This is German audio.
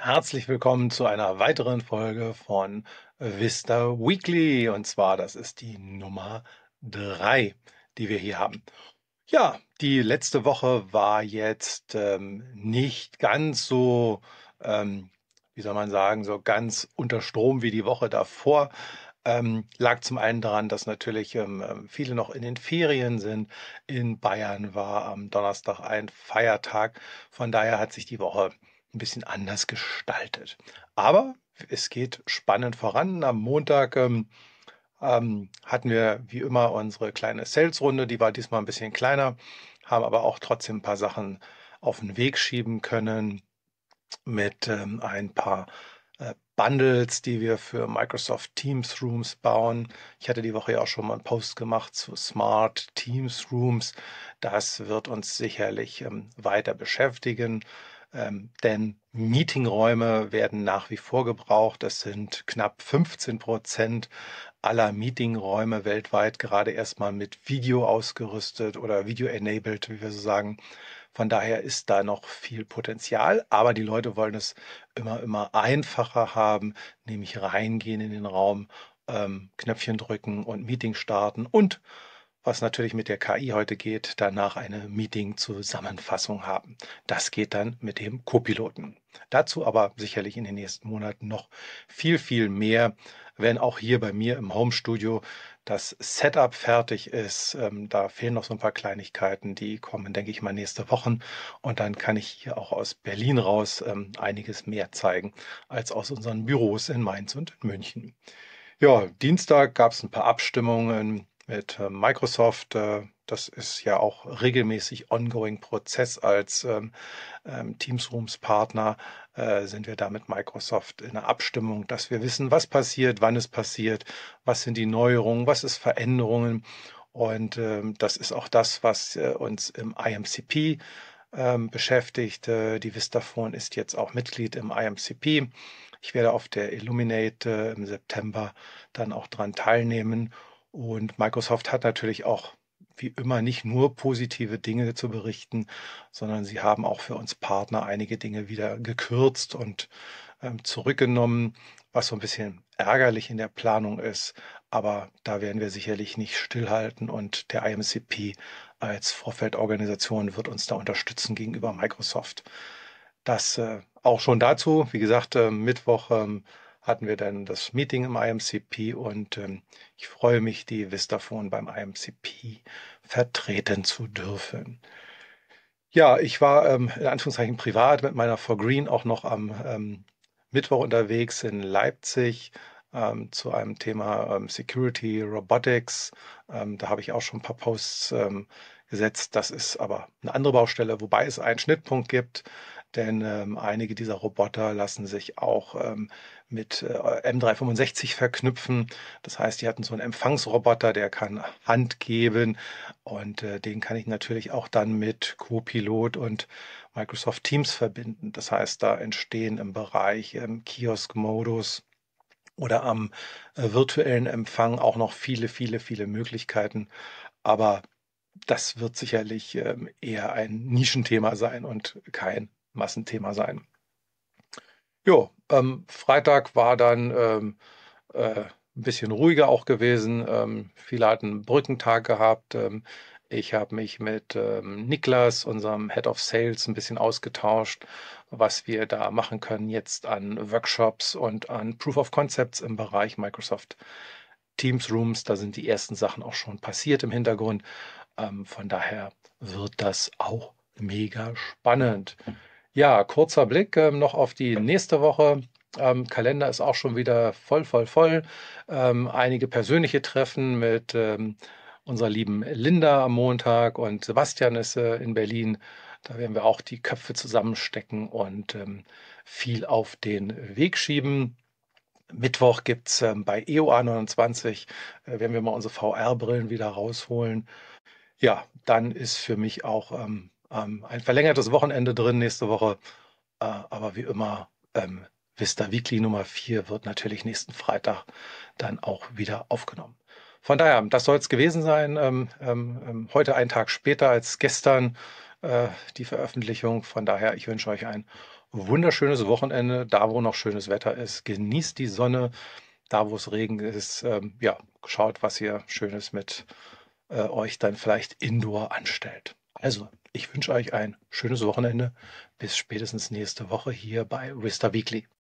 Herzlich willkommen zu einer weiteren Folge von Vista Weekly. Und zwar, das ist die Nummer 3, die wir hier haben. Ja, die letzte Woche war jetzt ähm, nicht ganz so, ähm, wie soll man sagen, so ganz unter Strom wie die Woche davor ähm, lag zum einen daran, dass natürlich ähm, ähm, viele noch in den Ferien sind. In Bayern war am Donnerstag ein Feiertag. Von daher hat sich die Woche ein bisschen anders gestaltet. Aber es geht spannend voran. Am Montag ähm, ähm hatten wir wie immer unsere kleine Sales-Runde. Die war diesmal ein bisschen kleiner, haben aber auch trotzdem ein paar Sachen auf den Weg schieben können mit ähm, ein paar äh, Bundles, die wir für Microsoft Teams Rooms bauen. Ich hatte die Woche ja auch schon mal einen Post gemacht zu Smart Teams Rooms. Das wird uns sicherlich ähm, weiter beschäftigen. Ähm, denn Meetingräume werden nach wie vor gebraucht. Es sind knapp 15 Prozent aller Meetingräume weltweit gerade erstmal mit Video ausgerüstet oder Video-enabled, wie wir so sagen. Von daher ist da noch viel Potenzial, aber die Leute wollen es immer, immer einfacher haben, nämlich reingehen in den Raum, ähm, Knöpfchen drücken und Meeting starten und was natürlich mit der KI heute geht, danach eine Meeting-Zusammenfassung haben. Das geht dann mit dem Copiloten. Dazu aber sicherlich in den nächsten Monaten noch viel, viel mehr, wenn auch hier bei mir im Homestudio das Setup fertig ist. Ähm, da fehlen noch so ein paar Kleinigkeiten, die kommen, denke ich mal, nächste Wochen. Und dann kann ich hier auch aus Berlin raus ähm, einiges mehr zeigen als aus unseren Büros in Mainz und in München. Ja, Dienstag gab es ein paar Abstimmungen mit äh, Microsoft. Äh, das ist ja auch regelmäßig ongoing Prozess als ähm, ähm, Teams Rooms Partner äh, sind wir da mit Microsoft in einer Abstimmung, dass wir wissen, was passiert, wann es passiert, was sind die Neuerungen, was ist Veränderungen. Und ähm, das ist auch das, was uns im IMCP beschäftigt. die Vistaphone ist jetzt auch Mitglied im IMCP. Ich werde auf der Illuminate im September dann auch dran teilnehmen und Microsoft hat natürlich auch wie immer nicht nur positive Dinge zu berichten, sondern sie haben auch für uns Partner einige Dinge wieder gekürzt und ähm, zurückgenommen, was so ein bisschen ärgerlich in der Planung ist. Aber da werden wir sicherlich nicht stillhalten und der IMCP als Vorfeldorganisation wird uns da unterstützen gegenüber Microsoft. Das äh, auch schon dazu, wie gesagt, äh, Mittwoch. Ähm, hatten wir dann das Meeting im IMCP und ähm, ich freue mich, die Vistaphone beim IMCP vertreten zu dürfen. Ja, ich war ähm, in Anführungszeichen privat mit meiner For Green auch noch am ähm, Mittwoch unterwegs in Leipzig ähm, zu einem Thema ähm, Security, Robotics. Ähm, da habe ich auch schon ein paar Posts gesetzt. Das ist aber eine andere Baustelle, wobei es einen Schnittpunkt gibt denn ähm, einige dieser Roboter lassen sich auch ähm, mit äh, M365 verknüpfen. Das heißt, die hatten so einen Empfangsroboter, der kann Hand geben und äh, den kann ich natürlich auch dann mit Co-Pilot und Microsoft Teams verbinden. Das heißt, da entstehen im Bereich ähm, Kiosk-Modus oder am äh, virtuellen Empfang auch noch viele, viele, viele Möglichkeiten. Aber das wird sicherlich ähm, eher ein Nischenthema sein und kein Massenthema sein. Jo, ähm, Freitag war dann ähm, äh, ein bisschen ruhiger auch gewesen. Ähm, viele hatten einen Brückentag gehabt. Ähm, ich habe mich mit ähm, Niklas, unserem Head of Sales, ein bisschen ausgetauscht, was wir da machen können jetzt an Workshops und an Proof of Concepts im Bereich Microsoft Teams Rooms. Da sind die ersten Sachen auch schon passiert im Hintergrund. Ähm, von daher wird das auch mega spannend. Ja, kurzer Blick ähm, noch auf die nächste Woche. Ähm, Kalender ist auch schon wieder voll, voll, voll. Ähm, einige persönliche Treffen mit ähm, unserer lieben Linda am Montag und Sebastian ist äh, in Berlin. Da werden wir auch die Köpfe zusammenstecken und ähm, viel auf den Weg schieben. Mittwoch gibt es ähm, bei EOA29, äh, werden wir mal unsere VR-Brillen wieder rausholen. Ja, dann ist für mich auch ähm, ähm, ein verlängertes Wochenende drin nächste Woche. Äh, aber wie immer, ähm, Vista Weekly Nummer 4 wird natürlich nächsten Freitag dann auch wieder aufgenommen. Von daher, das soll es gewesen sein. Ähm, ähm, ähm, heute einen Tag später als gestern äh, die Veröffentlichung. Von daher, ich wünsche euch ein wunderschönes Wochenende, da wo noch schönes Wetter ist. Genießt die Sonne, da wo es Regen ist. Ähm, ja, schaut, was ihr Schönes mit äh, euch dann vielleicht indoor anstellt. Also, ich wünsche euch ein schönes Wochenende. Bis spätestens nächste Woche hier bei Rista Weekly.